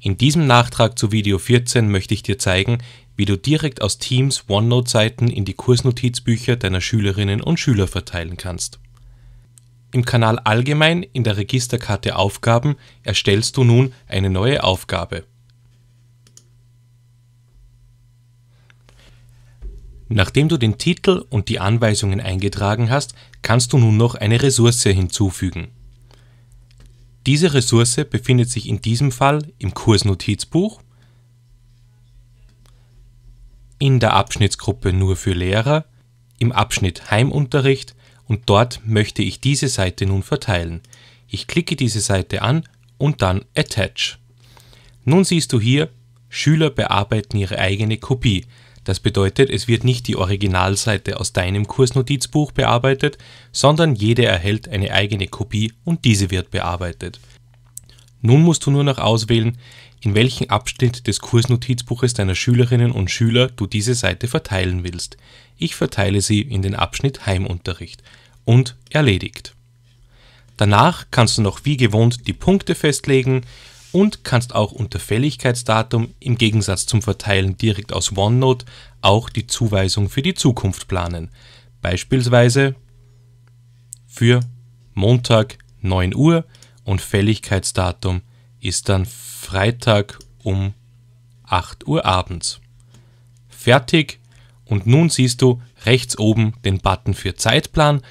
In diesem Nachtrag zu Video 14 möchte ich dir zeigen, wie du direkt aus Teams OneNote-Seiten in die Kursnotizbücher deiner Schülerinnen und Schüler verteilen kannst. Im Kanal Allgemein in der Registerkarte Aufgaben erstellst du nun eine neue Aufgabe. Nachdem du den Titel und die Anweisungen eingetragen hast, kannst du nun noch eine Ressource hinzufügen. Diese Ressource befindet sich in diesem Fall im Kursnotizbuch, in der Abschnittsgruppe nur für Lehrer, im Abschnitt Heimunterricht und dort möchte ich diese Seite nun verteilen. Ich klicke diese Seite an und dann Attach. Nun siehst du hier, Schüler bearbeiten ihre eigene Kopie. Das bedeutet, es wird nicht die Originalseite aus deinem Kursnotizbuch bearbeitet, sondern jede erhält eine eigene Kopie und diese wird bearbeitet. Nun musst du nur noch auswählen, in welchen Abschnitt des Kursnotizbuches deiner Schülerinnen und Schüler du diese Seite verteilen willst. Ich verteile sie in den Abschnitt Heimunterricht und erledigt. Danach kannst du noch wie gewohnt die Punkte festlegen, und kannst auch unter Fälligkeitsdatum im Gegensatz zum Verteilen direkt aus OneNote auch die Zuweisung für die Zukunft planen. Beispielsweise für Montag 9 Uhr und Fälligkeitsdatum ist dann Freitag um 8 Uhr abends. Fertig und nun siehst du rechts oben den Button für Zeitplan,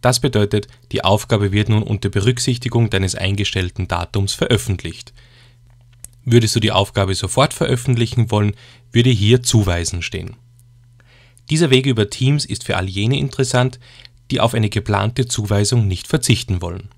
das bedeutet, die Aufgabe wird nun unter Berücksichtigung deines eingestellten Datums veröffentlicht. Würdest du die Aufgabe sofort veröffentlichen wollen, würde hier Zuweisen stehen. Dieser Weg über Teams ist für all jene interessant, die auf eine geplante Zuweisung nicht verzichten wollen.